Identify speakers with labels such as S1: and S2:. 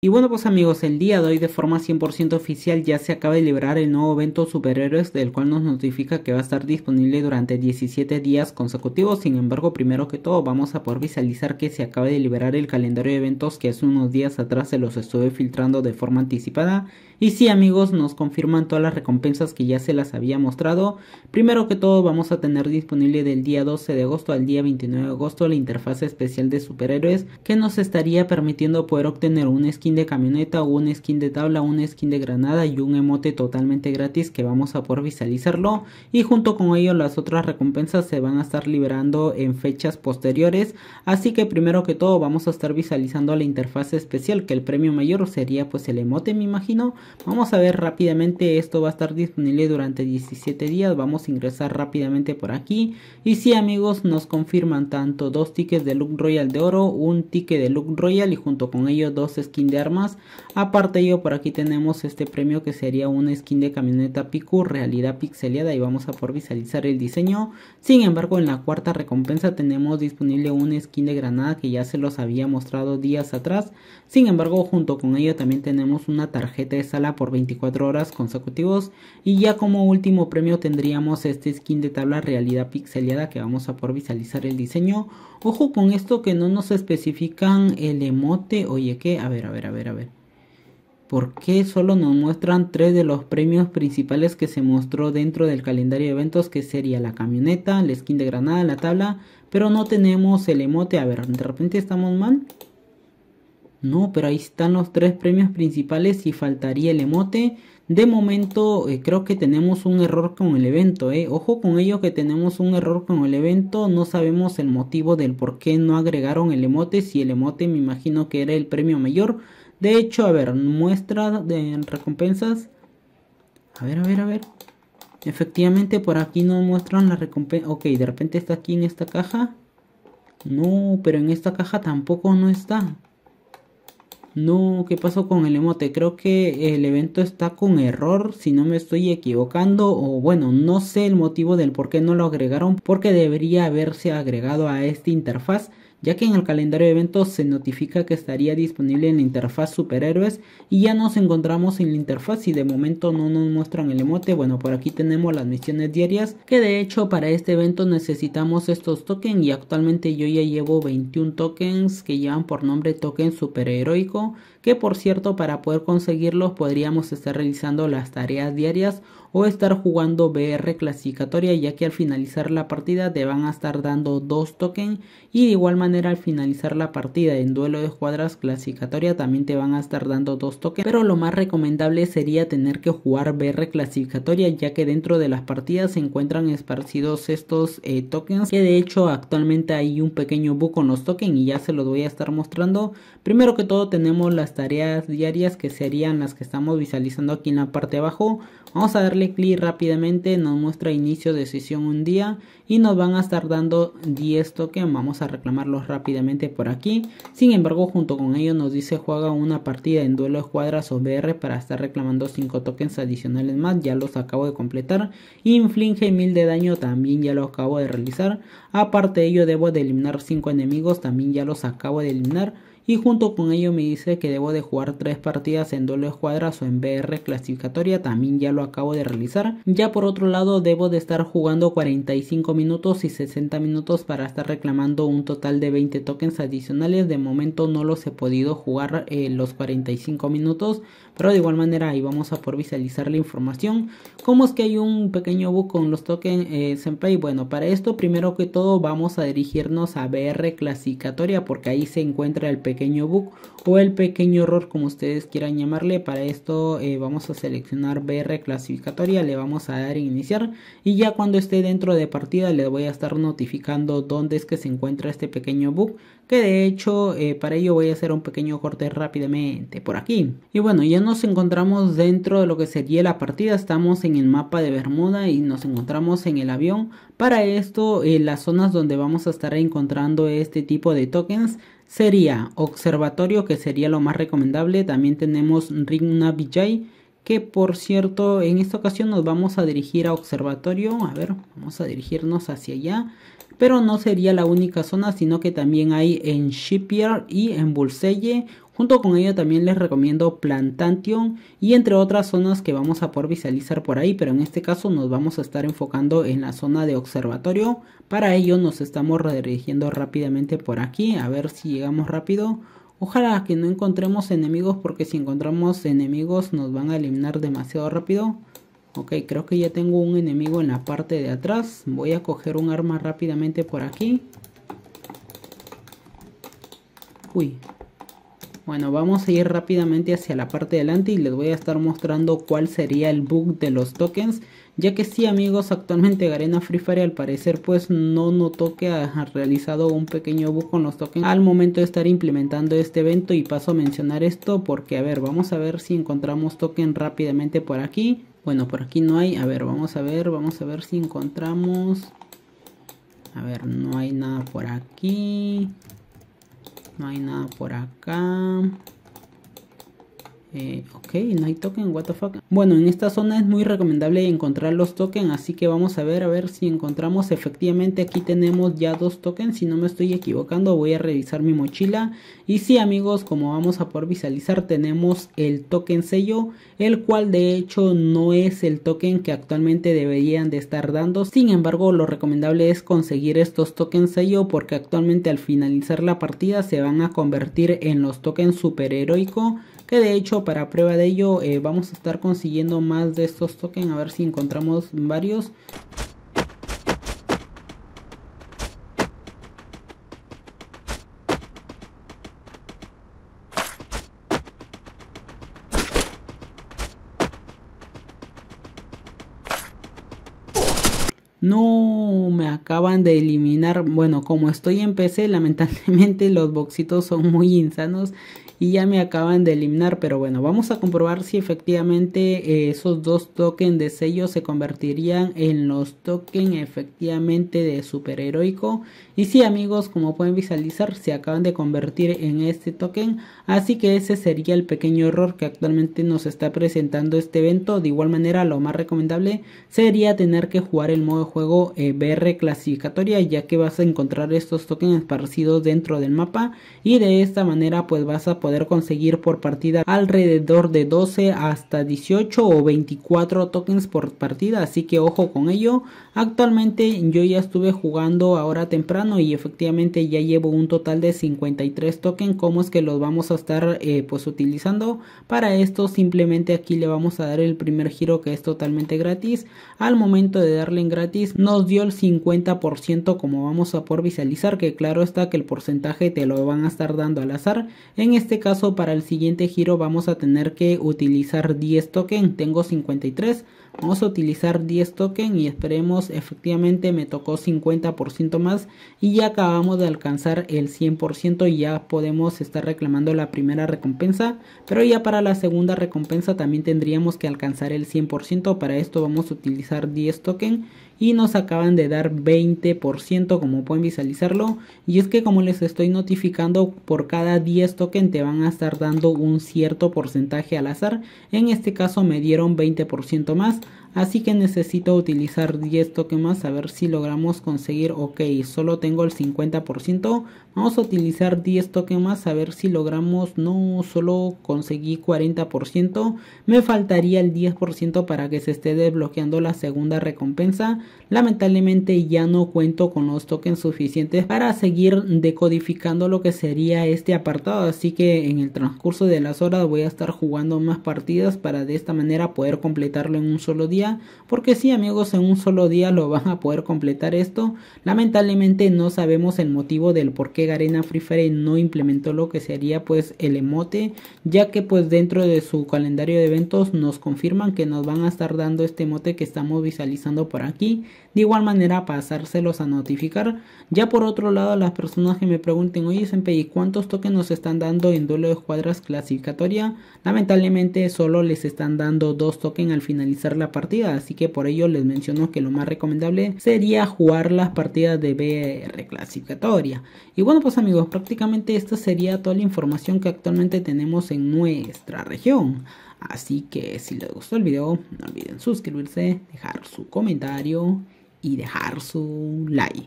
S1: Y bueno pues amigos, el día de hoy de forma 100% oficial ya se acaba de liberar el nuevo evento Superhéroes del cual nos notifica que va a estar disponible durante 17 días consecutivos, sin embargo primero que todo vamos a poder visualizar que se acaba de liberar el calendario de eventos que hace unos días atrás se los estuve filtrando de forma anticipada y si amigos nos confirman todas las recompensas que ya se las había mostrado, primero que todo vamos a tener disponible del día 12 de agosto al día 29 de agosto la interfaz especial de superhéroes que nos estaría permitiendo poder obtener un skin de camioneta, un skin de tabla, un skin de granada y un emote totalmente gratis que vamos a poder visualizarlo. Y junto con ello las otras recompensas se van a estar liberando en fechas posteriores. Así que primero que todo vamos a estar visualizando la interfaz especial que el premio mayor sería pues el emote me imagino. Vamos a ver rápidamente esto va a estar disponible durante 17 días. Vamos a ingresar rápidamente por aquí. Y si amigos nos confirman tanto dos tickets de Look Royal de oro, un ticket de Look Royal y junto con ello dos skins de armas. Aparte yo por aquí tenemos este premio que sería una skin de camioneta Piku, realidad pixelada y vamos a por visualizar el diseño. Sin embargo, en la cuarta recompensa tenemos disponible una skin de granada que ya se los había mostrado días atrás. Sin embargo, junto con ello también tenemos una tarjeta de sala por 24 horas consecutivos y ya como último premio tendríamos este skin de tabla realidad pixelada que vamos a por visualizar el diseño. Ojo con esto que no nos especifican el emote, oye que, a ver, a ver, a ver, a ver. ¿Por qué solo nos muestran tres de los premios principales que se mostró dentro del calendario de eventos? Que sería la camioneta, la skin de granada, la tabla. Pero no tenemos el emote. A ver, de repente estamos mal. No, pero ahí están los tres premios principales y faltaría el emote. De momento eh, creo que tenemos un error con el evento. Eh. Ojo con ello que tenemos un error con el evento. No sabemos el motivo del por qué no agregaron el emote. Si el emote me imagino que era el premio mayor. De hecho, a ver, muestra de recompensas. A ver, a ver, a ver. Efectivamente por aquí no muestran la recompensa. Ok, de repente está aquí en esta caja. No, pero en esta caja tampoco no está. No, ¿qué pasó con el emote? Creo que el evento está con error, si no me estoy equivocando, o bueno, no sé el motivo del por qué no lo agregaron, porque debería haberse agregado a esta interfaz ya que en el calendario de eventos se notifica que estaría disponible en la interfaz superhéroes y ya nos encontramos en la interfaz y de momento no nos muestran el emote, bueno por aquí tenemos las misiones diarias que de hecho para este evento necesitamos estos tokens y actualmente yo ya llevo 21 tokens que llevan por nombre token superheroico que por cierto para poder conseguirlos podríamos estar realizando las tareas diarias o estar jugando BR clasificatoria ya que al finalizar la partida te van a estar dando dos tokens y de igual manera al finalizar la partida en duelo de cuadras clasificatoria también te van a estar dando dos tokens pero lo más recomendable sería tener que jugar BR clasificatoria ya que dentro de las partidas se encuentran esparcidos estos eh, tokens que de hecho actualmente hay un pequeño bug con los tokens y ya se los voy a estar mostrando primero que todo tenemos las tareas diarias que serían las que estamos visualizando aquí en la parte de abajo. Vamos a darle clic rápidamente, nos muestra inicio de sesión un día y nos van a estar dando 10 tokens. Vamos a reclamarlos rápidamente por aquí. Sin embargo, junto con ello nos dice juega una partida en duelo de escuadras o BR para estar reclamando 5 tokens adicionales más. Ya los acabo de completar. Inflige 1000 de daño, también ya lo acabo de realizar. Aparte de ello, debo de eliminar 5 enemigos, también ya los acabo de eliminar y junto con ello me dice que debo de jugar tres partidas en doble escuadras o en BR clasificatoria, también ya lo acabo de realizar. Ya por otro lado debo de estar jugando 45 minutos y 60 minutos para estar reclamando un total de 20 tokens adicionales, de momento no los he podido jugar en eh, los 45 minutos pero de igual manera ahí vamos a por visualizar la información. ¿Cómo es que hay un pequeño bug con los tokens en eh, play Bueno, para esto primero que todo vamos a dirigirnos a BR clasificatoria porque ahí se encuentra el pequeño bug o el pequeño error como ustedes quieran llamarle. Para esto eh, vamos a seleccionar BR clasificatoria, le vamos a dar iniciar y ya cuando esté dentro de partida le voy a estar notificando dónde es que se encuentra este pequeño bug que de hecho eh, para ello voy a hacer un pequeño corte rápidamente por aquí. Y bueno, ya no nos encontramos dentro de lo que sería la partida, estamos en el mapa de Bermuda y nos encontramos en el avión. Para esto, eh, las zonas donde vamos a estar encontrando este tipo de tokens sería Observatorio, que sería lo más recomendable. También tenemos Ring que por cierto, en esta ocasión nos vamos a dirigir a Observatorio. A ver, vamos a dirigirnos hacia allá. Pero no sería la única zona, sino que también hay en Shipyard y en Bulseye Junto con ello también les recomiendo Plantation y entre otras zonas que vamos a poder visualizar por ahí, pero en este caso nos vamos a estar enfocando en la zona de observatorio. Para ello nos estamos redirigiendo rápidamente por aquí, a ver si llegamos rápido. Ojalá que no encontremos enemigos porque si encontramos enemigos nos van a eliminar demasiado rápido. Ok, creo que ya tengo un enemigo en la parte de atrás. Voy a coger un arma rápidamente por aquí. Uy, bueno, vamos a ir rápidamente hacia la parte de delante y les voy a estar mostrando cuál sería el bug de los tokens. Ya que sí amigos, actualmente Garena Free Fire al parecer pues no notó que ha realizado un pequeño bug con los tokens al momento de estar implementando este evento y paso a mencionar esto porque a ver, vamos a ver si encontramos token rápidamente por aquí. Bueno, por aquí no hay, a ver, vamos a ver, vamos a ver si encontramos... A ver, no hay nada por aquí. No hay nada por acá. Eh, ok, no hay token, what Bueno, en esta zona es muy recomendable encontrar los tokens, así que vamos a ver, a ver si encontramos. Efectivamente, aquí tenemos ya dos tokens, si no me estoy equivocando, voy a revisar mi mochila. Y sí, amigos, como vamos a poder visualizar, tenemos el token sello, el cual de hecho no es el token que actualmente deberían de estar dando. Sin embargo, lo recomendable es conseguir estos tokens sello, porque actualmente al finalizar la partida se van a convertir en los tokens superheroico, que de hecho para prueba de ello eh, vamos a estar consiguiendo más de estos tokens a ver si encontramos varios No, me acaban de eliminar. Bueno, como estoy en PC, lamentablemente los boxitos son muy insanos y ya me acaban de eliminar pero bueno vamos a comprobar si efectivamente eh, esos dos tokens de sello se convertirían en los tokens efectivamente de superheroico y si amigos como pueden visualizar se acaban de convertir en este token así que ese sería el pequeño error que actualmente nos está presentando este evento de igual manera lo más recomendable sería tener que jugar el modo de juego eh, BR clasificatoria ya que vas a encontrar estos tokens esparcidos dentro del mapa y de esta manera pues vas a poder conseguir por partida alrededor de 12 hasta 18 o 24 tokens por partida así que ojo con ello actualmente yo ya estuve jugando ahora temprano y efectivamente ya llevo un total de 53 tokens como es que los vamos a estar eh, pues utilizando para esto simplemente aquí le vamos a dar el primer giro que es totalmente gratis al momento de darle en gratis nos dio el 50% como vamos a por visualizar que claro está que el porcentaje te lo van a estar dando al azar en este caso para el siguiente giro vamos a tener que utilizar 10 token. Tengo 53. Vamos a utilizar 10 token y esperemos efectivamente me tocó 50% más. Y ya acabamos de alcanzar el 100% y ya podemos estar reclamando la primera recompensa. Pero ya para la segunda recompensa también tendríamos que alcanzar el 100%. Para esto vamos a utilizar 10 token y nos acaban de dar 20% como pueden visualizarlo y es que como les estoy notificando por cada 10 tokens te van a estar dando un cierto porcentaje al azar en este caso me dieron 20% más Así que necesito utilizar 10 tokens más a ver si logramos conseguir. Ok, solo tengo el 50%. Vamos a utilizar 10 tokens más a ver si logramos. No, solo conseguí 40%. Me faltaría el 10% para que se esté desbloqueando la segunda recompensa. Lamentablemente ya no cuento con los tokens suficientes para seguir decodificando lo que sería este apartado. Así que en el transcurso de las horas voy a estar jugando más partidas para de esta manera poder completarlo en un solo día porque si amigos en un solo día lo van a poder completar esto, lamentablemente no sabemos el motivo del por qué Garena Free Fire no implementó lo que sería pues el emote, ya que pues dentro de su calendario de eventos nos confirman que nos van a estar dando este emote que estamos visualizando por aquí, de igual manera pasárselos a notificar, ya por otro lado las personas que me pregunten, oye Senpei, ¿cuántos tokens nos están dando en duelo de escuadras clasificatoria? Lamentablemente solo les están dando dos tokens al finalizar la parte así que por ello les menciono que lo más recomendable sería jugar las partidas de BR clasificatoria. Y bueno pues amigos, prácticamente esta sería toda la información que actualmente tenemos en nuestra región. Así que si les gustó el video, no olviden suscribirse, dejar su comentario y dejar su like.